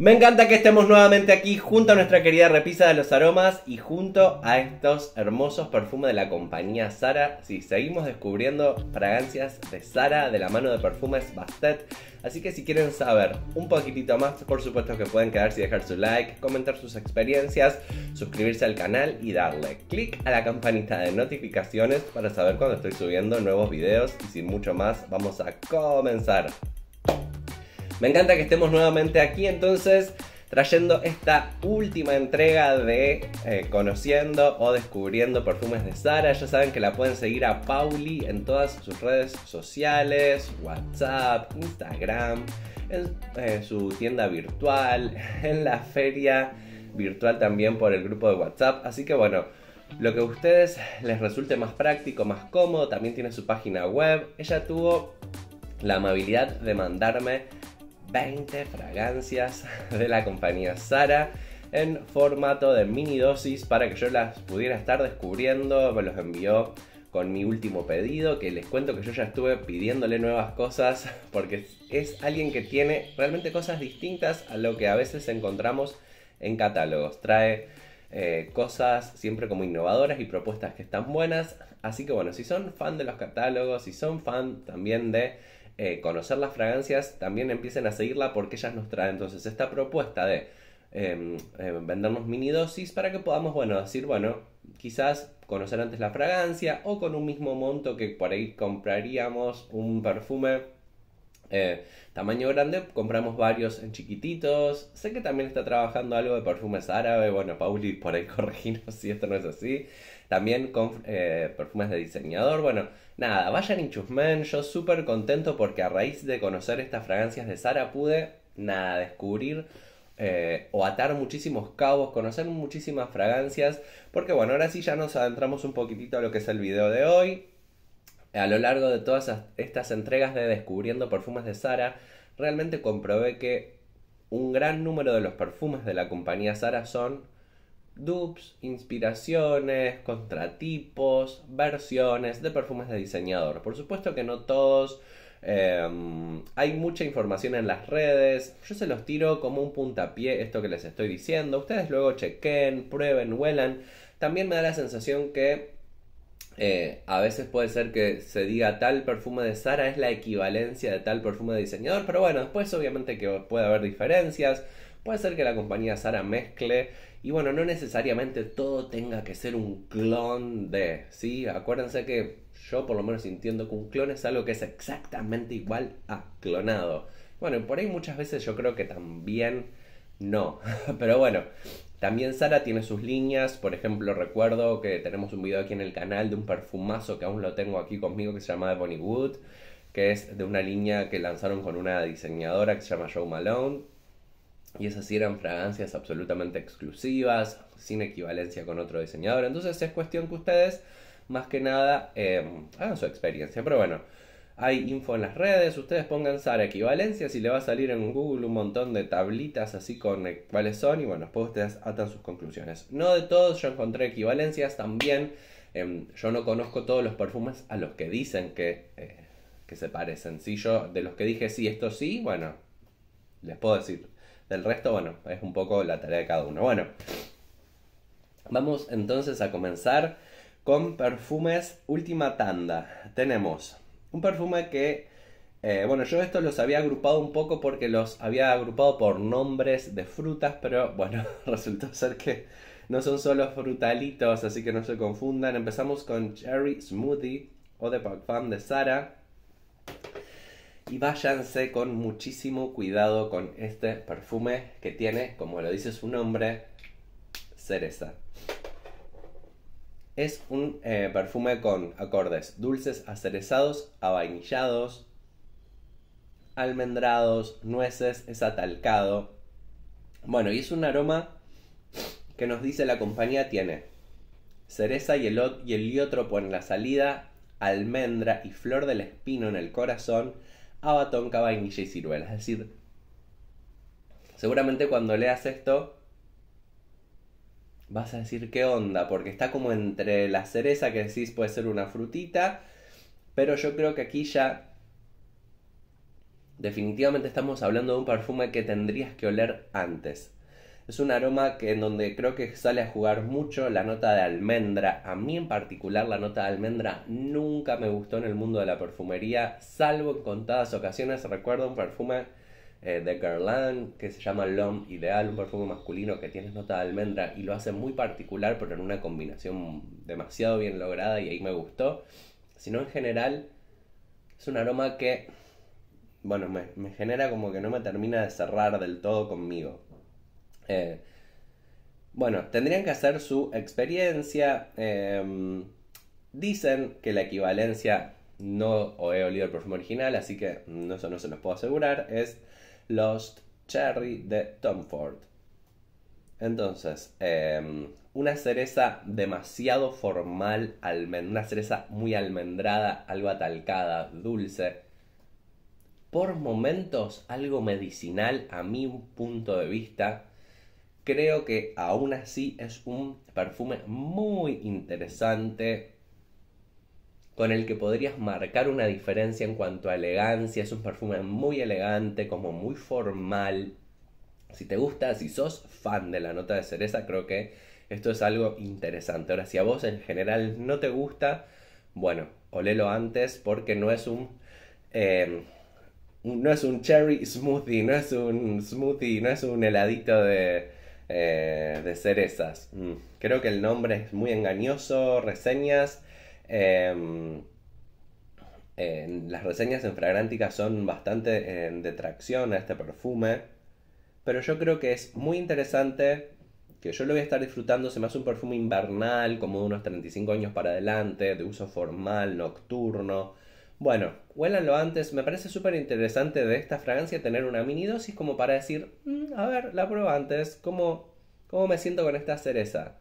Me encanta que estemos nuevamente aquí junto a nuestra querida repisa de los aromas y junto a estos hermosos perfumes de la compañía Sara. Sí, seguimos descubriendo fragancias de Sara de la mano de perfumes Bastet. Así que si quieren saber un poquitito más, por supuesto que pueden quedarse y dejar su like, comentar sus experiencias, suscribirse al canal y darle click a la campanita de notificaciones para saber cuando estoy subiendo nuevos videos. Y sin mucho más, vamos a comenzar. Me encanta que estemos nuevamente aquí entonces trayendo esta última entrega de eh, conociendo o descubriendo perfumes de Sara. Ya saben que la pueden seguir a Pauli en todas sus redes sociales, WhatsApp, Instagram, en, en eh, su tienda virtual, en la feria virtual también por el grupo de WhatsApp. Así que bueno, lo que a ustedes les resulte más práctico, más cómodo, también tiene su página web. Ella tuvo la amabilidad de mandarme 20 fragancias de la compañía Sara en formato de mini dosis para que yo las pudiera estar descubriendo. Me los envió con mi último pedido, que les cuento que yo ya estuve pidiéndole nuevas cosas, porque es alguien que tiene realmente cosas distintas a lo que a veces encontramos en catálogos. Trae eh, cosas siempre como innovadoras y propuestas que están buenas. Así que bueno, si son fan de los catálogos, si son fan también de eh, conocer las fragancias también empiecen a seguirla porque ellas nos traen entonces esta propuesta de em, eh, vendernos mini dosis para que podamos, bueno, decir, bueno, quizás conocer antes la fragancia o con un mismo monto que por ahí compraríamos un perfume eh, tamaño grande, compramos varios en chiquititos. Sé que también está trabajando algo de perfumes árabes Bueno, Pauli, por ahí corregimos si esto no es así. También con eh, perfumes de diseñador. Bueno, nada, vayan y chusmen. Yo súper contento porque a raíz de conocer estas fragancias de Sara pude, nada, descubrir eh, o atar muchísimos cabos, conocer muchísimas fragancias. Porque bueno, ahora sí ya nos adentramos un poquitito a lo que es el video de hoy. A lo largo de todas estas entregas de Descubriendo Perfumes de Sara, realmente comprobé que un gran número de los perfumes de la compañía Sara son dupes, inspiraciones, contratipos, versiones de perfumes de diseñador. Por supuesto que no todos. Em, hay mucha información en las redes. Yo se los tiro como un puntapié esto que les estoy diciendo. Ustedes luego chequen, prueben, huelan. También me da la sensación que eh, a veces puede ser que se diga tal perfume de Sara es la equivalencia de tal perfume de diseñador, pero bueno, después obviamente que puede haber diferencias. Puede ser que la compañía Sara mezcle y bueno, no necesariamente todo tenga que ser un clon de, ¿sí? Acuérdense que yo por lo menos entiendo que un clon es algo que es exactamente igual a clonado. Bueno, por ahí muchas veces yo creo que también no, pero bueno, también Sara tiene sus líneas, por ejemplo, recuerdo que tenemos un video aquí en el canal de un perfumazo que aún lo tengo aquí conmigo que se llama Bonnie Wood, que es de una línea que lanzaron con una diseñadora que se llama Joe Malone y esas sí eran fragancias absolutamente exclusivas, sin equivalencia con otro diseñador. Entonces es cuestión que ustedes, más que nada, eh, hagan su experiencia. Pero bueno, hay info en las redes, ustedes pongan Sara equivalencias y le va a salir en Google un montón de tablitas así con eh, cuáles son y bueno, después ustedes atan sus conclusiones. No de todos, yo encontré equivalencias también. Em, yo no conozco todos los perfumes a los que dicen que, eh, que se parecen. Si yo de los que dije sí, esto sí, bueno, les puedo decir del resto, bueno, es un poco la tarea de cada uno. Bueno, vamos entonces a comenzar con perfumes última tanda. Tenemos un perfume que, eh, bueno, yo esto los había agrupado un poco porque los había agrupado por nombres de frutas, pero bueno, resultó ser que no son solo frutalitos, así que no se confundan. Empezamos con Cherry Smoothie o de Parfum de Sara y váyanse con muchísimo cuidado con este perfume que tiene, como lo dice su nombre, cereza. Es un eh, perfume con acordes dulces acerezados, avainillados, almendrados, nueces, es atalcado. Bueno, y es un aroma que nos dice la compañía tiene cereza y, el, y heliotropo en la salida, almendra y flor del espino en el corazón, abatón, batón, y ciruela. Es decir, seguramente cuando leas esto vas a decir qué onda, porque está como entre la cereza que decís puede ser una frutita, pero yo creo que aquí ya definitivamente estamos hablando de un perfume que tendrías que oler antes es un aroma que en donde creo que sale a jugar mucho la nota de almendra. A mí en particular la nota de almendra nunca me gustó en el mundo de la perfumería, salvo en contadas ocasiones. Recuerdo un perfume eh, de Guerlain que se llama L'Homme Ideal, un perfume masculino que tiene nota de almendra y lo hace muy particular, pero en una combinación demasiado bien lograda y ahí me gustó. Sino en general es un aroma que, bueno, me genera como que no me termina de cerrar del todo conmigo. Eh, bueno, tendrían que hacer su experiencia. Em, dicen que la equivalencia no he olido el perfume original, así que eso no se los puedo asegurar. Es Lost Cherry de Tom Ford. Entonces, em, una cereza demasiado formal, una cereza muy almendrada, algo atalcada, dulce. Por momentos algo medicinal a mi punto de vista, creo que aún así es un perfume muy interesante con el que podrías marcar una diferencia en cuanto a elegancia. Es un perfume muy elegante, como muy formal. Si te gusta, si sos fan de la nota de cereza, creo que esto es algo interesante. Ahora, si a vos en general no te gusta, bueno, olelo antes porque no es un... Em, no es un cherry smoothie, no es un smoothie, no es un heladito de, eh, de cerezas. Mm. Creo que el nombre es muy engañoso, reseñas. Em, las reseñas en Fragrantica son bastante en em, detracción a este perfume, pero yo creo que es muy interesante, que yo lo voy a estar disfrutando, se me hace un perfume invernal, como de unos 35 años para adelante, de uso formal, nocturno, bueno, huélanlo antes. Me parece súper interesante de esta fragancia tener una mini dosis como para decir, mm, a ver, la pruebo antes, ¿cómo, ¿cómo me siento con esta cereza?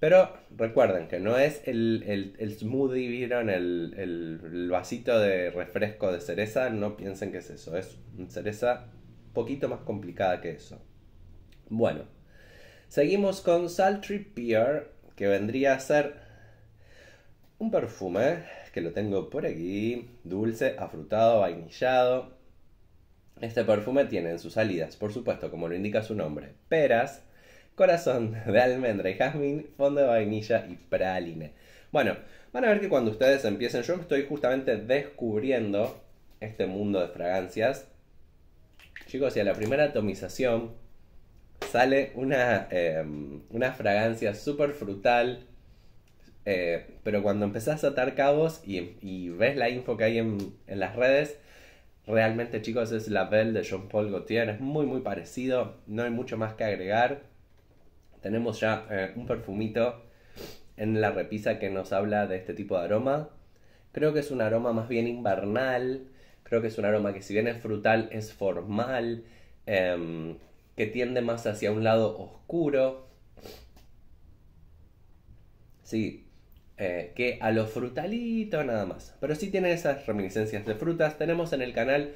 Pero recuerden que no es el, smoothie, ¿vieron? El, el, vasito de refresco de cereza, no piensen que es eso, es una cereza un poquito más complicada que eso. Bueno, seguimos con Saltry Pear, que vendría a ser un perfume que lo tengo por aquí. Dulce, afrutado, vainillado. Este perfume tiene en sus salidas, por supuesto, como lo indica su nombre, peras, corazón de almendra y jazmín, fondo de vainilla y praline. Bueno, van a ver que cuando ustedes empiecen, yo estoy justamente descubriendo este mundo de fragancias. Chicos, y a la primera atomización sale una, em, una fragancia súper frutal, eh, pero cuando empezás a atar cabos y, ves la info que hay en, las redes, realmente chicos es la Belle de Jean Paul Gaultier, es muy muy parecido, no hay mucho más que agregar. Tenemos ya eh, un perfumito en la repisa que nos habla de este tipo de aroma. Creo que es un aroma más bien invernal, creo que es un aroma que si bien es frutal es formal, em, que tiende más hacia un lado oscuro. Sí, eh, que a lo frutalito nada más. Pero si tiene esas reminiscencias de frutas. Tenemos en el canal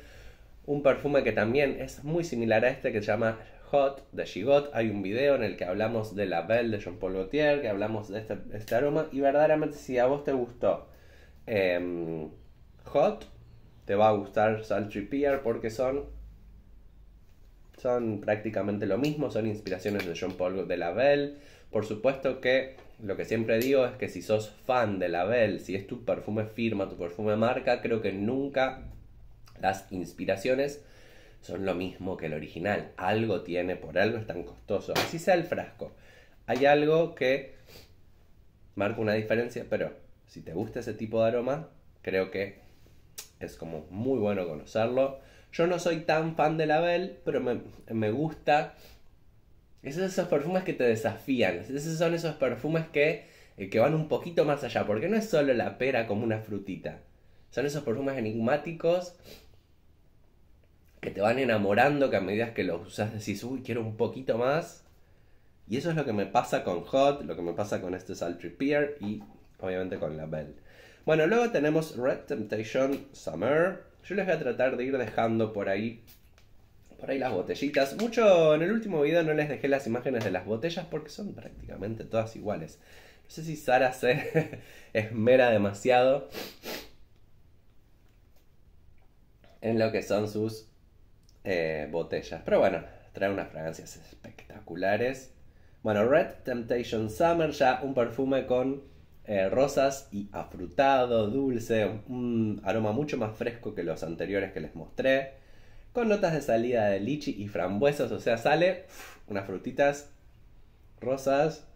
un perfume que también es muy similar a este que se llama Hot de Gigot. Hay un video en el que hablamos de la Belle de Jean Paul Gaultier, que hablamos este, de este, aroma. Y verdaderamente si a vos te gustó em, Hot, te va a gustar saltry Pier porque son son prácticamente lo mismo, son inspiraciones de Jean Paul de Lavelle. Por supuesto que lo que siempre digo es que si sos fan de Lavelle, si es tu perfume firma, tu perfume marca, creo que nunca las inspiraciones son lo mismo que el original. Algo tiene, por algo es tan costoso. Así sea el frasco. Hay algo que marca una diferencia, pero si te gusta ese tipo de aroma, creo que es como muy bueno conocerlo. Yo no soy tan fan de Label, pero me, me gusta. son esos perfumes que te desafían. Esos son esos perfumes que, eh, que van un poquito más allá. Porque no es solo la pera como una frutita. Son esos perfumes enigmáticos que te van enamorando, que a medida que los usas decís, uy, quiero un poquito más. Y eso es lo que me pasa con Hot, lo que me pasa con este Altri Pier y obviamente con la Belle. Bueno, luego tenemos Red Temptation Summer, yo les voy a tratar de ir dejando por ahí por ahí las botellitas. Mucho en el último video no les dejé las imágenes de las botellas porque son prácticamente todas iguales. No sé si Sara se esmera demasiado en lo que son sus eh, botellas. Pero bueno, trae unas fragancias espectaculares. Bueno, Red Temptation Summer, ya un perfume con eh, rosas y afrutado, dulce, un aroma mucho más fresco que los anteriores que les mostré, con notas de salida de lichi y frambuesas, o sea, sale unas frutitas rosas,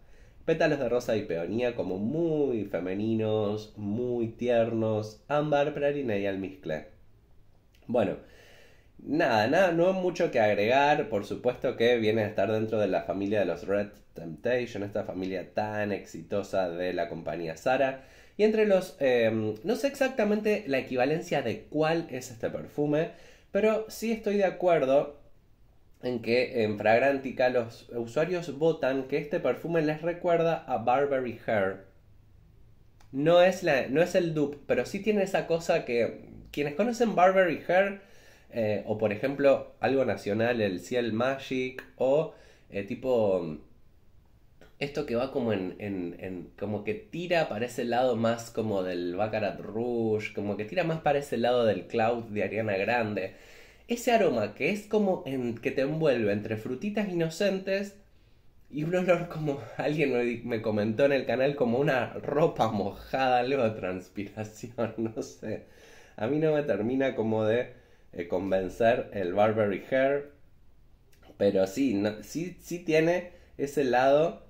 pétalos de rosa y peonía como muy femeninos, muy tiernos, ámbar, praliné y almizcle. Bueno, Nada, nada, no mucho que agregar. Por supuesto que viene a estar dentro de la familia de los Red Temptation, esta familia tan exitosa de la compañía Sara. Y entre los. Em, no sé exactamente la equivalencia de cuál es este perfume, pero sí estoy de acuerdo en que en Fragrantica los usuarios votan que este perfume les recuerda a Burberry Hair. No es, no es el dupe, pero sí tiene esa cosa que quienes conocen Barberry Hair eh, o por ejemplo, algo nacional, el Ciel Magic, o eh, tipo esto que va como en, en, en, como que tira para ese lado más como del Baccarat Rouge, como que tira más para ese lado del Cloud de Ariana Grande. Ese aroma que es como en, que te envuelve entre frutitas inocentes y un olor como alguien me, me comentó en el canal como una ropa mojada, algo de transpiración, no sé. A mí no me termina como de eh, convencer el barberry Hair. Pero sí, sí, tiene ese lado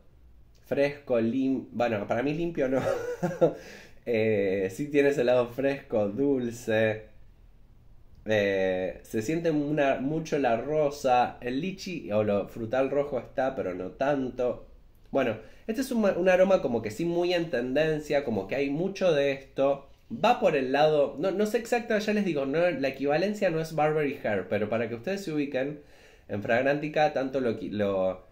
fresco, limpio. Bueno, para mí limpio no. eh, sí tiene ese lado fresco, dulce. Eh, se siente mucho la rosa. El lichi o lo frutal rojo está, pero no tanto. Bueno, este es un, un, aroma como que sí muy en tendencia, como que hay mucho de esto va por el lado, no, no sé exacto, ya les digo, no, la equivalencia no es Barbary Hair, pero para que ustedes se ubiquen, en Fragrantica tanto lo,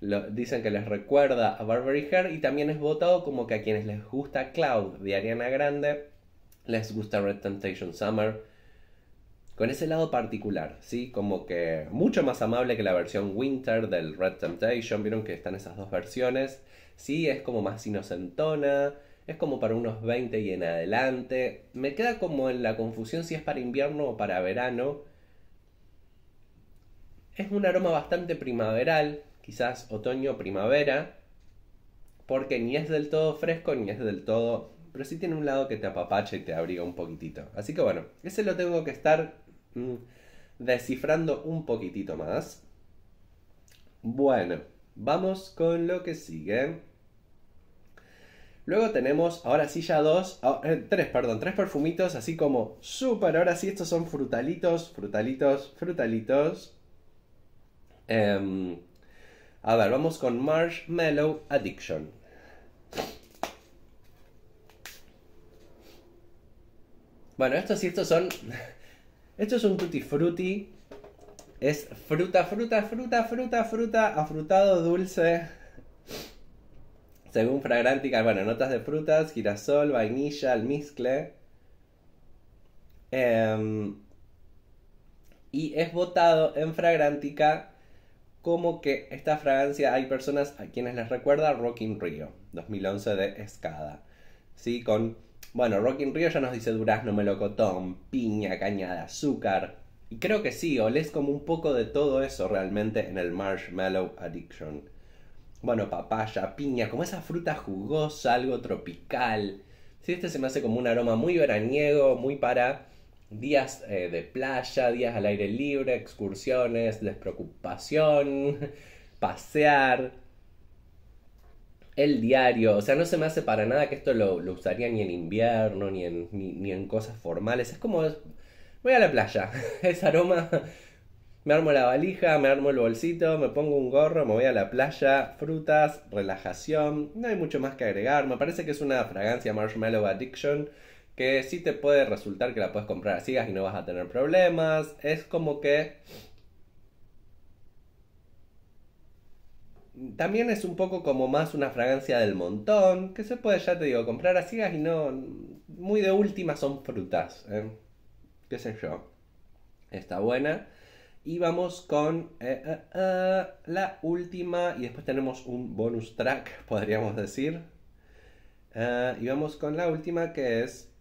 lo, dicen que les recuerda a Barbary Hair y también es votado como que a quienes les gusta Cloud de Ariana Grande, les gusta Red Temptation Summer, con ese lado particular, ¿sí? Como que mucho más amable que la versión Winter del Red Temptation, vieron que están esas dos versiones, sí, es como más inocentona, es como para unos 20 y en adelante. Me queda como en la confusión si es para invierno o para verano. Es un aroma bastante primaveral, quizás otoño-primavera, porque ni es del todo fresco ni es del todo... Pero sí tiene un lado que te apapacha y te abriga un poquitito. Así que bueno, ese lo tengo que estar mm, descifrando un poquitito más. Bueno, vamos con lo que sigue. Luego tenemos, ahora sí ya dos, ah, eh, tres, perdón, tres perfumitos, así como súper, ahora sí estos son frutalitos, frutalitos, frutalitos. Em, a ver, vamos con Marshmallow Addiction. Bueno, estos sí, estos son... Esto es un tutti frutti. Es fruta, fruta, fruta, fruta, fruta, afrutado, dulce según Fragrántica, bueno, notas de frutas, girasol, vainilla, almizcle. Em, y es votado en Fragrántica como que esta fragancia hay personas a quienes les recuerda Rocking Rio 2011 de Escada. ¿Sí? Con, bueno, Rocking Rio ya nos dice durazno, melocotón, piña, caña de azúcar. Y creo que sí, olés como un poco de todo eso realmente en el Marshmallow Addiction bueno, papaya, piña, como esa fruta jugosa, algo tropical. Sí, este se me hace como un aroma muy veraniego, muy para días eh, de playa, días al aire libre, excursiones, despreocupación, pasear, el diario. O sea, no se me hace para nada que esto lo, usaría ni en invierno, ni en, ni, ni en cosas formales. Es como... Voy a la playa. Ese aroma me armo la valija, me armo el bolsito, me pongo un gorro, me voy a la playa, frutas, relajación, no hay mucho más que agregar, me parece que es una fragancia Marshmallow Addiction que sí te puede resultar que la puedes comprar a ciegas y no vas a tener problemas, es como que... También es un poco como más una fragancia del montón, que se puede, ya te digo, comprar a ciegas y no... Muy de última son frutas, ¿eh? qué sé yo. Está buena. Y vamos con eh, eh, eh, la última. Y después tenemos un bonus track, podríamos decir. y vamos con la última que es.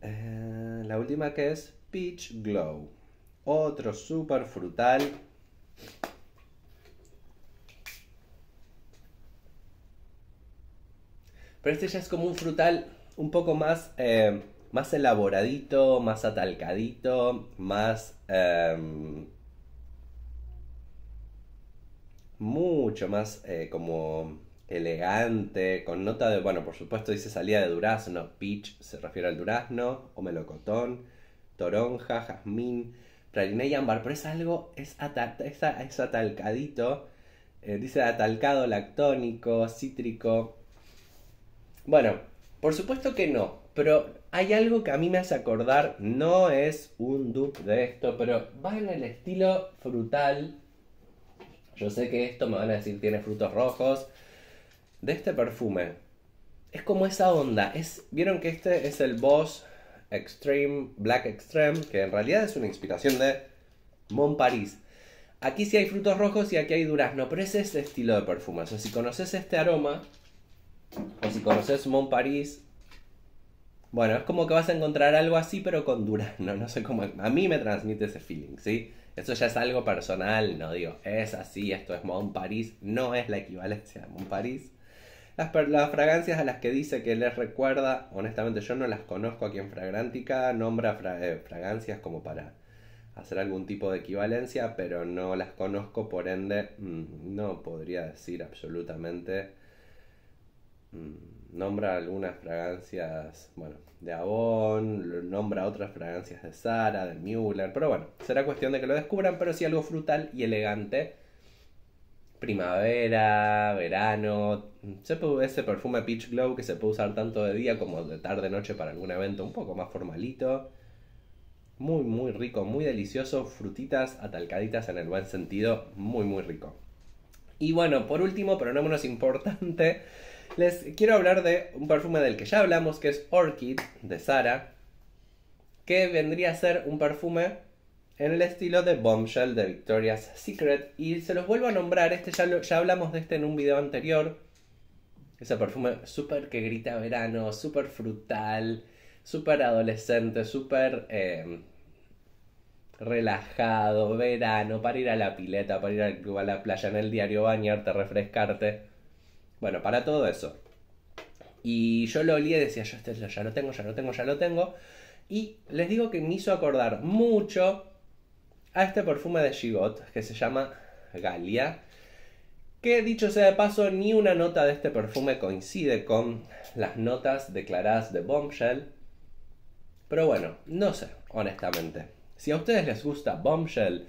la última que es Peach Glow. Otro súper frutal. Pero este ya es como un frutal un poco más más elaboradito, más atalcadito, más... Em, mucho más eh, como elegante, con nota de, bueno, por supuesto dice salida de durazno, peach se refiere al durazno, o melocotón, toronja, jazmín, praliné y ámbar, pero es algo, es, atalcadito, eh, dice atalcado, lactónico, cítrico. Bueno, por supuesto que no, pero hay algo que a mí me hace acordar, no es un dupe de esto, pero va en el estilo frutal. Yo sé que esto me van a decir tiene frutos rojos. De este perfume. Es como esa onda. Es, Vieron que este es el Boss Extreme, Black Extreme, que en realidad es una inspiración de Mon Paris. Aquí sí hay frutos rojos y aquí hay durazno, pero es ese estilo de perfume. O sea, si conoces este aroma, o si conoces París. Bueno, es como que vas a encontrar algo así, pero con Durazno. No sé cómo. A mí me transmite ese feeling, ¿sí? Eso ya es algo personal, no digo, es así, esto es Montparís. No es la equivalencia de Montparís. Las, las, fragancias a las que dice que les recuerda, honestamente yo no las conozco aquí en Fragrantica, nombra eh, fragancias como para hacer algún tipo de equivalencia, pero no las conozco, por ende mm, no podría decir absolutamente Mm, nombra algunas fragancias, bueno, de Avon, nombra otras fragancias de Sara, de Müller, pero bueno, será cuestión de que lo descubran, pero si algo frutal y elegante. Primavera, verano, se ese perfume Peach Glow que se puede usar tanto de día como de tarde noche para algún evento un poco más formalito. Muy, muy rico, muy delicioso, frutitas atalcaditas en el buen sentido, muy, muy rico. Y bueno, por último, pero no menos importante, les quiero hablar de un perfume del que ya hablamos, que es Orchid de Sara, que vendría a ser un perfume en el estilo de Bombshell de Victoria's Secret. Y se los vuelvo a nombrar, este ya, ya hablamos de este en un video anterior. Ese perfume súper que grita verano, súper frutal, súper adolescente, súper eh, relajado, verano, para ir a la pileta, para ir a la playa, en el diario bañarte, refrescarte. Bueno, para todo eso. Y yo lo olía y decía, yo ya lo tengo, ya lo tengo, ya lo tengo. Y les digo que me hizo acordar mucho a este perfume de Gigot que se llama Galia. Que dicho sea de paso, ni una nota de este perfume coincide con las notas declaradas de Bombshell. Pero bueno, no sé, honestamente. Si a ustedes les gusta Bombshell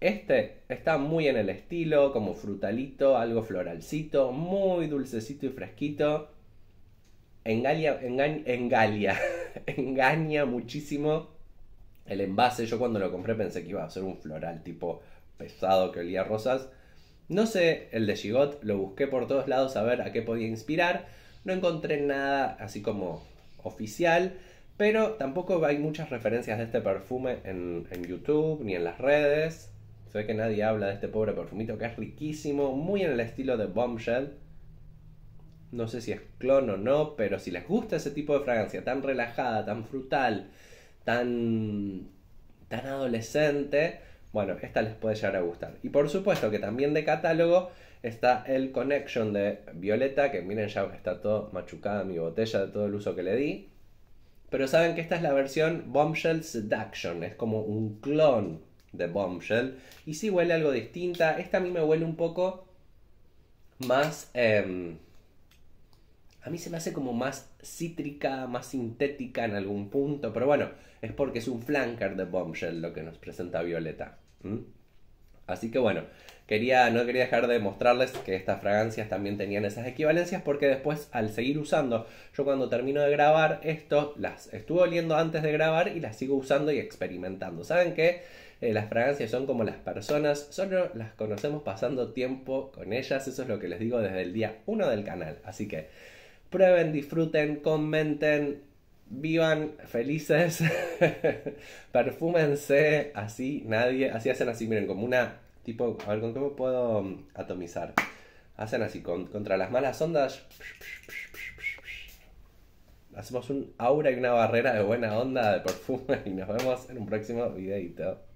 este está muy en el estilo, como frutalito, algo floralcito, muy dulcecito y fresquito. Engalia, engaña, engalia, engaña muchísimo el envase. Yo cuando lo compré pensé que iba a ser un floral tipo pesado que olía a rosas. No sé, el de Gigot lo busqué por todos lados a ver a qué podía inspirar. No encontré nada así como oficial, pero tampoco hay muchas referencias de este perfume en YouTube ni en las redes. Se ve que nadie habla de este pobre perfumito que es riquísimo, muy en el estilo de Bombshell. No sé si es clon o no, pero si les gusta ese tipo de fragancia tan relajada, tan frutal, tan, tan adolescente, bueno, esta les puede llegar a gustar. Y por supuesto que también de catálogo está el Connection de Violeta, que miren ya está todo machucada mi botella de todo el uso que le di. Pero saben que esta es la versión Bombshell Seduction, es como un clon de Bombshell. Y sí huele algo distinta. Esta a mí me huele un poco más... Em, a mí se me hace como más cítrica, más sintética en algún punto, pero bueno, es porque es un flanker de Bombshell lo que nos presenta Violeta. Así que bueno, quería, no quería dejar de mostrarles que estas fragancias también tenían esas equivalencias porque después al seguir usando, yo cuando termino de grabar esto, las estuve oliendo antes de grabar y las sigo usando y experimentando. ¿Saben qué? Eh, las fragancias son como las personas, solo las conocemos pasando tiempo con ellas, eso es lo que les digo desde el día 1 del canal. Así que prueben, disfruten, comenten, vivan felices, perfúmense, así nadie, así hacen así, miren, como una tipo, a ver, ¿con qué puedo mm, atomizar? Hacen así, contra las malas ondas. Hacemos un aura y una barrera de buena onda de perfume y nos vemos en un próximo videito.